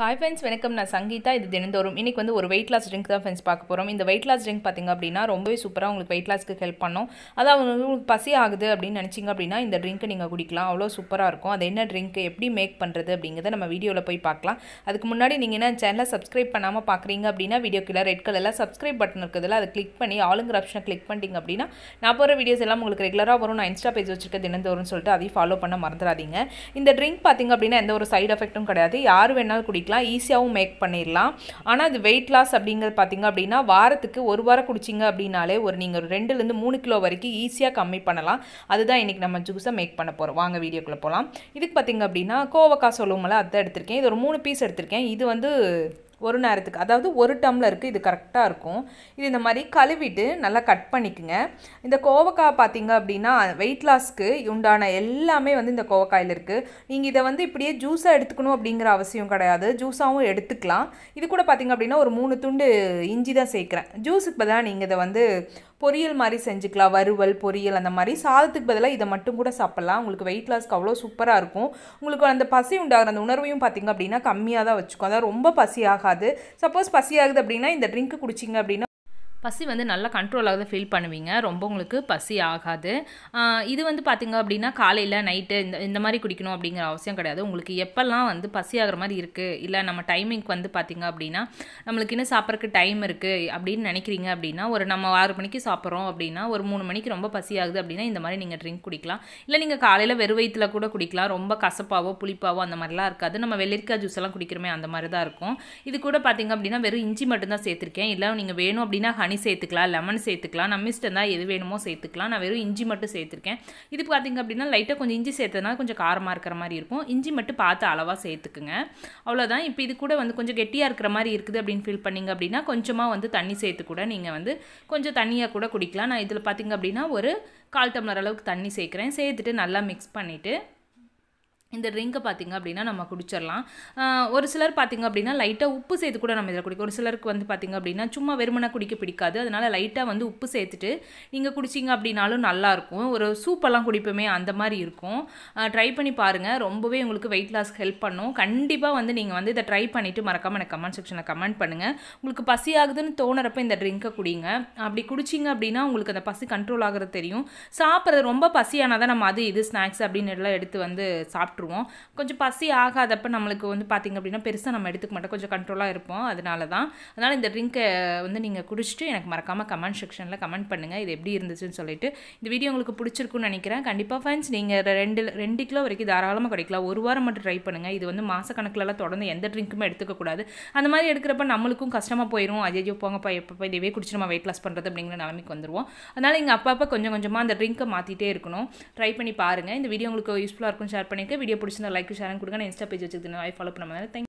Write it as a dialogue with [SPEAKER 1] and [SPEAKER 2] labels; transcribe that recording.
[SPEAKER 1] hi friends வணக்கம் நான் சங்கீதா இது தினந்தோறும் இன்றைக்கி வந்து ஒரு வெயிட் லாஸ் ட்ரிங்க் தான் ஃப்ரெண்ட்ஸ் பார்க்க போகிறோம் இந்த வெயிட் லாஸ் ட்ரிங்க் பார்த்திங்க அப்படின்னா ரொம்பவே சூப்பராக உங்களுக்கு வெயிட் லாஸ்க்கு ஹெல்ப் பண்ணும் அதாவது உங்களுக்கு பசி ஆகுது அப்படின்னு நினச்சிங்க அப்படின்னா இந்த ட்ரிங்க்கை நீங்கள் குடிக்கலாம் அவ்வளோ சூப்பராக இருக்கும் அது என்ன ட்ரிங்க் எப்படி மேக் பண்ணுறது அப்படிங்கிறத நம்ம வீடியோவில் போய் பார்க்கலாம் அதுக்கு முன்னாடி நீங்கள் என்ன சேனலை சப்ஸ்கிரைப் பண்ணாமல் பார்க்குறீங்க அப்படின்னா வீடியோ கீழே ரெட் கலரில் சப்ஸ்கிரைப் பட்டன் இருக்கிறதுல அதை கிளிக் பண்ணி ஆளுங்கிற ஆப்ஷனை கிளிக் பண்ணிட்டீங்க அப்படின்னா நான் போகிற வீடியோஸ் எல்லாம் உங்களுக்கு ரெகுலராக வரும் நான் இன்ஸ்டா பேஜ் வச்சுருக்க தினந்தோறும்னு சொல்லிட்டு அதையும் ஃபாலோ பண்ண மறந்துடாதீங்க இந்த ட்ரிங்க் பார்த்திங்க அப்படின்னா எந்த ஒரு சைடு எஃபெக்ட்டும் கிடையாது யார் வேணாலும் குடிக்கலாம் குடிக்கலாம் ஈஸியாகவும் மேக் பண்ணிடலாம் ஆனால் அது வெயிட் லாஸ் அப்படிங்கிறது பார்த்திங்க அப்படின்னா வாரத்துக்கு ஒரு வாரம் குடிச்சிங்க அப்படின்னாலே ஒரு நீங்கள் ஒரு ரெண்டுலேருந்து மூணு கிலோ வரைக்கும் ஈஸியாக கம்மி பண்ணலாம் அதுதான் இன்றைக்கி நம்ம ஜூஸை மேக் பண்ண போகிறோம் வாங்க வீடியோக்குள்ளே போகலாம் இதுக்கு பார்த்திங்க அப்படின்னா கோவக்கா சொல்லுவோம்ல அதை எடுத்திருக்கேன் இது ஒரு மூணு பீஸ் எடுத்திருக்கேன் இது வந்து ஒரு நேரத்துக்கு அதாவது ஒரு டம்ளருக்கு இது கரெக்டாக இருக்கும் இது இந்த மாதிரி கழுவிட்டு நல்லா கட் பண்ணிக்கோங்க இந்த கோவக்காய் பார்த்தீங்க அப்படின்னா வெயிட் லாஸ்க்கு உண்டான எல்லாமே வந்து இந்த கோவக்காயில் இருக்குது நீங்கள் இதை வந்து இப்படியே ஜூஸாக எடுத்துக்கணும் அப்படிங்கிற அவசியம் கிடையாது ஜூஸாகவும் எடுத்துக்கலாம் இது கூட பார்த்திங்க அப்படின்னா ஒரு மூணு துண்டு இஞ்சி தான் சேர்க்குறேன் ஜூஸுக்கு பதிலாக நீங்கள் இதை வந்து பொரியல் மாதிரி செஞ்சுக்கலாம் வறுவல் பொரியல் அந்த மாதிரி சாதத்துக்கு பதிலாக இதை மட்டும் கூட சாப்பிட்லாம் உங்களுக்கு வெயிட் லாஸ்க்கு அவ்வளோ சூப்பராக இருக்கும் உங்களுக்கு அந்த பசி உண்டாகிற அந்த உணர்வையும் பார்த்திங்க அப்படின்னா கம்மியாக தான் வச்சுக்கும் அதான் ரொம்ப பசி ஆகாது சப்போஸ் பசி ஆகுது அப்படின்னா இந்த ட்ரிங்க் குடிச்சிங்க அப்படின்னா பசி வந்து நல்லா கண்ட்ரோல் ஆகுது ஃபீல் பண்ணுவீங்க ரொம்ப உங்களுக்கு பசி ஆகாது இது வந்து பார்த்திங்க அப்படின்னா காலையில் நைட்டு இந்த இந்த மாதிரி குடிக்கணும் அப்படிங்கிற அவசியம் கிடையாது உங்களுக்கு எப்போல்லாம் வந்து பசி ஆகிற மாதிரி இருக்குது இல்லை நம்ம டைமிங்க்கு வந்து பார்த்திங்க அப்படின்னா நம்மளுக்கு இன்னும் சாப்பிட்றதுக்கு டைம் இருக்குது அப்படின்னு நினைக்கிறீங்க அப்படின்னா ஒரு நம்ம ஆறு மணிக்கு சாப்பிட்றோம் அப்படின்னா ஒரு மூணு மணிக்கு ரொம்ப பசி ஆகுது அப்படின்னா இந்த மாதிரி நீங்கள் ட்ரிங்க் குடிக்கலாம் இல்லை நீங்கள் காலையில் வெறும் வயிற்றில் கூட குடிக்கலாம் ரொம்ப கசப்பாவோ புளிப்பாவோ அந்த மாதிரிலாம் இருக்காது நம்ம வெள்ளரிக்காய் ஜூஸ் எல்லாம் குடிக்கிறோமே அந்த மாதிரி தான் இருக்கும் இது கூட பார்த்திங்க அப்படின்னா வெறும் இஞ்சி மட்டும்தான் சேர்த்துருக்கேன் இல்லை நீங்கள் வேணும் அப்படின்னா ஹனி சேர்த்துக்கலாம் லெமன் சேர்த்துக்கலாம் நம்ம இஷ்டம் தான் எது வேணுமோ சேர்த்துக்கலாம் நான் வெறும் இஞ்சி மட்டும் சேர்த்துருக்கேன் இது பார்த்திங்க அப்படின்னா லைட்டாக கொஞ்சம் இஞ்சி சேர்த்ததுனால கொஞ்சம் காரமாக இருக்கிற மாதிரி இருக்கும் இஞ்சி மட்டும் பார்த்து அளவாக சேர்த்துக்குங்க அவ்வளோதான் இப்போ இது கூட வந்து கொஞ்சம் கெட்டியாக இருக்கிற மாதிரி இருக்குது அப்படின்னு ஃபீல் பண்ணிங்க அப்படின்னா கொஞ்சமாக வந்து தண்ணி சேர்த்து கூட நீங்கள் வந்து கொஞ்சம் தண்ணியாக கூட குடிக்கலாம் நான் இதில் பார்த்திங்க அப்படின்னா ஒரு கால் டம்ளர் அளவுக்கு தண்ணி சேர்க்குறேன் சேர்த்துட்டு நல்லா மிக்ஸ் பண்ணிவிட்டு இந்த ட்ரிங்கை பார்த்திங்க அப்படின்னா நம்ம குடிச்சிடலாம் ஒரு சிலர் பார்த்திங்க அப்படின்னா லைட்டாக உப்பு சேர்த்து கூட நம்ம இதில் குடிக்கும் ஒரு சிலருக்கு வந்து பார்த்திங்க அப்படின்னா சும்மா வெறுமனை குடிக்க பிடிக்காது அதனால் லைட்டாக வந்து உப்பு சேர்த்துட்டு நீங்கள் குடிச்சிங்க அப்படின்னாலும் நல்லாயிருக்கும் ஒரு சூப்பெல்லாம் குடிப்போமே அந்த மாதிரி இருக்கும் ட்ரை பண்ணி பாருங்கள் ரொம்பவே உங்களுக்கு வெயிட் லாஸ் ஹெல்ப் பண்ணும் கண்டிப்பாக வந்து நீங்கள் வந்து இதை ட்ரை பண்ணிவிட்டு மறக்காமல் எனக்கு கமெண்ட் செக்ஷனில் கமெண்ட் பண்ணுங்கள் உங்களுக்கு பசி ஆகுதுன்னு தோணுறப்ப இந்த ட்ரிங்க்கை குடிங்க அப்படி குடிச்சிங்க அப்படின்னா உங்களுக்கு அந்த பசி கண்ட்ரோல் ஆகிறது தெரியும் சாப்பிட்றது ரொம்ப பசியானால் தான் நம்ம அது இது ஸ்நாக்ஸ் அப்படின்னு எல்லாம் எடுத்து வந்து சாப்பிட்டு சாப்பிட்ருவோம் கொஞ்சம் பசி ஆகாதப்ப நம்மளுக்கு வந்து பார்த்திங்க அப்படின்னா பெருசாக நம்ம எடுத்துக்க மாட்டோம் கொஞ்சம் கண்ட்ரோலாக இருப்போம் அதனால தான் அதனால் இந்த ட்ரிங்க்கை வந்து நீங்கள் குடிச்சிட்டு எனக்கு மறக்காமல் கமெண்ட் செக்ஷனில் கமெண்ட் பண்ணுங்கள் இது எப்படி இருந்துச்சுன்னு சொல்லிட்டு இந்த வீடியோ உங்களுக்கு பிடிச்சிருக்குன்னு நினைக்கிறேன் கண்டிப்பாக ஃபைன்ஸ் நீங்கள் ரெண்டு ரெண்டு கிலோ வரைக்கும் தாராளமாக கிடைக்கலாம் ஒரு வாரம் மட்டும் ட்ரை பண்ணுங்கள் இது வந்து மாத கணக்கிலலாம் தொடர்ந்து எந்த ட்ரிங்க்குமே எடுத்துக்கக்கூடாது அந்த மாதிரி எடுக்கிறப்ப நம்மளுக்கும் கஷ்டமாக போயிடும் அஜய்யோ போங்கப்பா எப்போ இதே குடிச்சு நம்ம வெயிட் லாஸ் பண்ணுறது அப்படிங்கிற நிலைமைக்கு வந்துடுவோம் அதனால் எங்கள் அப்பா அப்பா கொஞ்சம் கொஞ்சமாக அந்த ட்ரிங்க்கை மாற்றிட்டே இருக்கணும் ட்ரை பண்ணி பாருங்கள் இந்த வீடியோ உங்களுக்கு யூஸ்ஃபுல்லாக இருக்கும் ஷேர் பண்ணியிருக்கேன் வீடியோ பிடிச்சிருந்தா லைக் ஷேர் கொடுங்க நான் இன்ஸ்டா பேஜ் வச்சுக்கிறேன் ஃபாலோ பண்ண மாதிரி தேங்க்